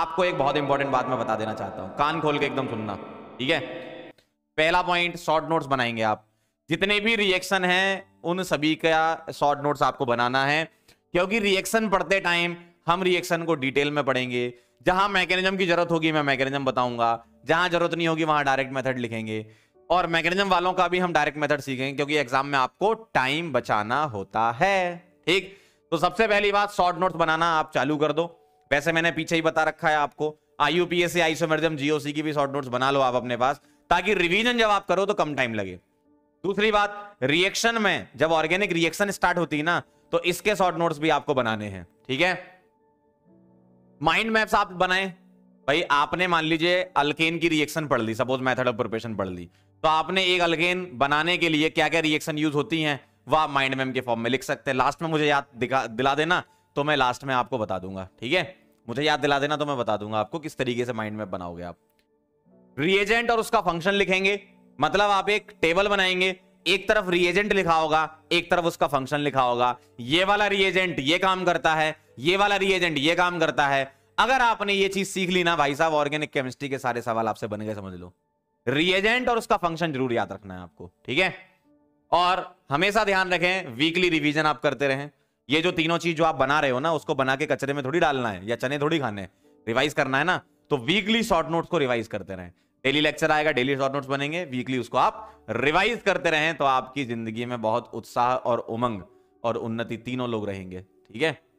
आपको एक बहुत इंपॉर्टेंट बात मैं बता देना चाहता हूं कान खोल के एकदम सुनना ठीक है पहला पॉइंट शॉर्ट नोट्स बनाएंगे आप जितने भी रिएक्शन हैं उन सभी का शॉर्ट नोट्स आपको बनाना है क्योंकि रिएक्शन पढ़ते टाइम हम रिएक्शन को डिटेल में पढ़ेंगे जहां मैकेनिज्म की जरूरत होगी मैं मैकेनिज्म बताऊंगा जहां जरूरत नहीं होगी वहां डायरेक्ट मेथड लिखेंगे और मैकेनिज्म वालों का भी हम डायरेक्ट मेथड सीखेंगे क्योंकि एग्जाम में आपको टाइम बचाना होता है ठीक तो सबसे पहली बात शॉर्ट नोट्स बनाना आप चालू कर दो वैसे मैंने पीछे ही बता रखा है आपको आईयूपीएससी आईसोमर्जम जीओसी की भी शॉर्ट नोट्स बना लो आप अपने पास ताकि रिविजन जब आप करो तो कम टाइम लगे दूसरी बात रिएक्शन में जब ऑर्गेनिक रिएक्शन स्टार्ट होती है ना तो इसके शॉर्ट नोट्स भी आपको बनाने हैं ठीक है माइंड मैप्स आप बनाए भाई आपने मान लीजिए अल्केन की रिएक्शन पढ़ ली सपोज मेथड ऑफ प्रिपरेशन पढ़ ली तो आपने एक अल्केन बनाने के लिए क्या क्या रिएक्शन यूज होती हैं वह आप माइंड मैम के फॉर्म में लिख सकते हैं लास्ट में मुझे याद दिखा दिला देना तो मैं लास्ट में आपको बता दूंगा ठीक है मुझे याद दिला देना तो मैं बता दूंगा आपको किस तरीके से माइंड मैप बनाओगे आप रिएजेंट और उसका फंक्शन लिखेंगे मतलब आप एक टेबल बनाएंगे एक तरफ रिएजेंट लिखा होगा एक तरफ उसका फंक्शन लिखा होगा ये वाला रिएजेंट ये काम करता है ये वाला रिएजेंट ये काम करता है अगर आपने ये चीज सीख ली ना भाई साहब ऑर्गेनिक केमिस्ट्री के सारे सवाल आपसे बन गए समझ लो रिएजेंट और उसका फंक्शन जरूर याद रखना है आपको ठीक है और हमेशा ध्यान रखें वीकली रिवीजन आप करते रहें ये जो तीनों चीज जो आप बना रहे हो ना उसको बना के कचरे में थोड़ी डालना है या चने थोड़ी खाने रिवाइज करना है ना तो वीकली शॉर्ट नोट्स को रिवाइज करते रहें डेली लेक्चर आएगा डेली शॉर्ट नोट्स बनेंगे वीकली उसको आप रिवाइज करते रहें तो आपकी जिंदगी में बहुत उत्साह और उमंग और उन्नति तीनों लोग रहेंगे ठीक है